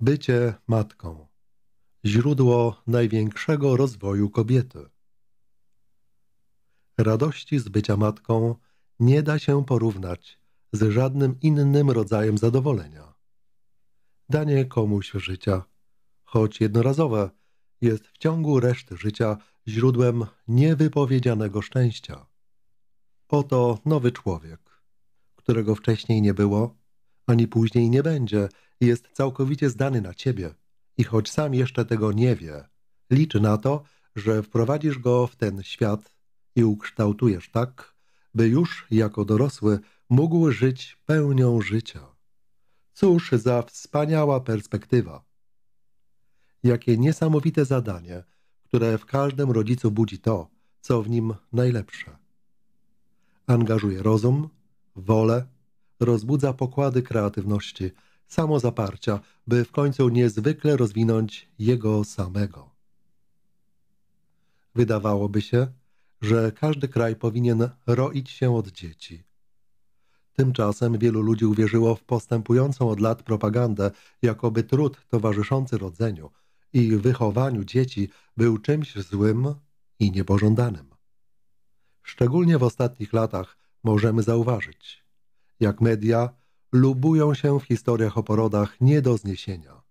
Bycie matką źródło największego rozwoju kobiety. Radości z bycia matką nie da się porównać z żadnym innym rodzajem zadowolenia. Danie komuś życia, choć jednorazowe, jest w ciągu reszty życia źródłem niewypowiedzianego szczęścia. Oto nowy człowiek, którego wcześniej nie było ani później nie będzie. Jest całkowicie zdany na ciebie. I choć sam jeszcze tego nie wie, liczy na to, że wprowadzisz go w ten świat i ukształtujesz tak, by już jako dorosły mógł żyć pełnią życia. Cóż za wspaniała perspektywa! Jakie niesamowite zadanie, które w każdym rodzicu budzi to, co w nim najlepsze. Angażuje rozum, wolę, rozbudza pokłady kreatywności, samozaparcia, by w końcu niezwykle rozwinąć jego samego. Wydawałoby się, że każdy kraj powinien roić się od dzieci. Tymczasem wielu ludzi uwierzyło w postępującą od lat propagandę, jakoby trud towarzyszący rodzeniu i wychowaniu dzieci był czymś złym i niepożądanym. Szczególnie w ostatnich latach możemy zauważyć, jak media, lubują się w historiach o porodach nie do zniesienia.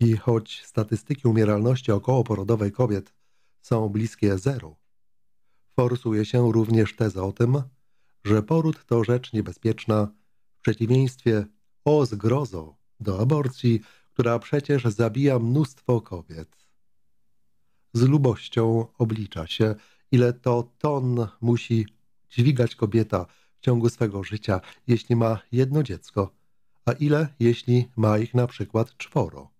I choć statystyki umieralności okołoporodowej kobiet są bliskie zeru, forsuje się również teza o tym, że poród to rzecz niebezpieczna w przeciwieństwie o zgrozo do aborcji, która przecież zabija mnóstwo kobiet. Z lubością oblicza się, ile to ton musi dźwigać kobieta, ciągu swego życia, jeśli ma jedno dziecko, a ile, jeśli ma ich na przykład czworo.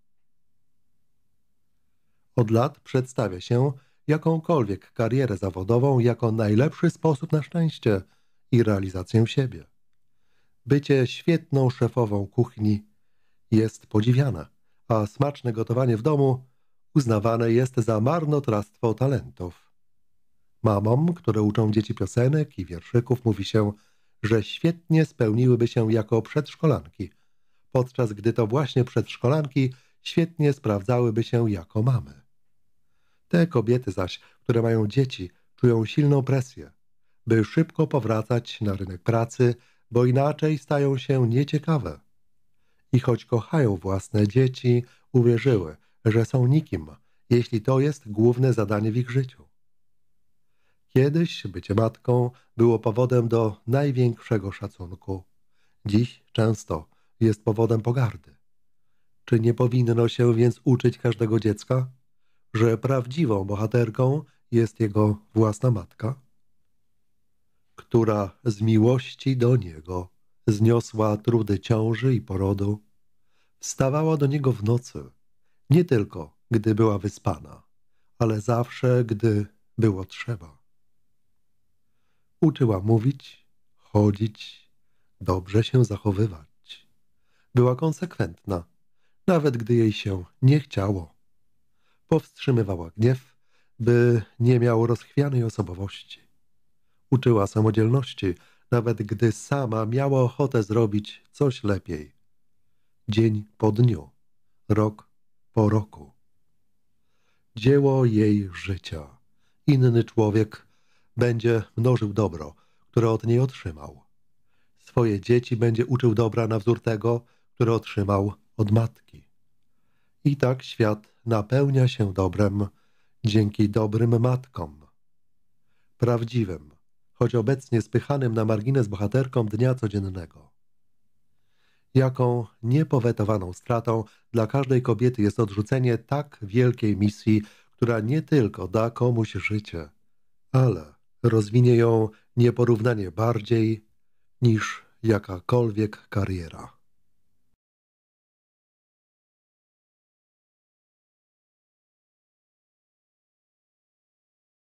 Od lat przedstawia się jakąkolwiek karierę zawodową jako najlepszy sposób na szczęście i realizację siebie. Bycie świetną szefową kuchni jest podziwiane, a smaczne gotowanie w domu uznawane jest za marnotrawstwo talentów. Mamom, które uczą dzieci piosenek i wierszyków, mówi się – że świetnie spełniłyby się jako przedszkolanki, podczas gdy to właśnie przedszkolanki świetnie sprawdzałyby się jako mamy. Te kobiety zaś, które mają dzieci, czują silną presję, by szybko powracać na rynek pracy, bo inaczej stają się nieciekawe. I choć kochają własne dzieci, uwierzyły, że są nikim, jeśli to jest główne zadanie w ich życiu. Kiedyś bycie matką było powodem do największego szacunku. Dziś często jest powodem pogardy. Czy nie powinno się więc uczyć każdego dziecka, że prawdziwą bohaterką jest jego własna matka, która z miłości do niego zniosła trudy ciąży i porodu, wstawała do niego w nocy, nie tylko gdy była wyspana, ale zawsze, gdy było trzeba Uczyła mówić, chodzić, dobrze się zachowywać. Była konsekwentna, nawet gdy jej się nie chciało. Powstrzymywała gniew, by nie miał rozchwianej osobowości. Uczyła samodzielności, nawet gdy sama miała ochotę zrobić coś lepiej. Dzień po dniu, rok po roku. Dzieło jej życia. Inny człowiek będzie mnożył dobro, które od niej otrzymał. Swoje dzieci będzie uczył dobra na wzór tego, które otrzymał od matki. I tak świat napełnia się dobrem dzięki dobrym matkom. Prawdziwym, choć obecnie spychanym na margines bohaterkom dnia codziennego. Jaką niepowetowaną stratą dla każdej kobiety jest odrzucenie tak wielkiej misji, która nie tylko da komuś życie, ale rozwinie ją nieporównanie bardziej niż jakakolwiek kariera.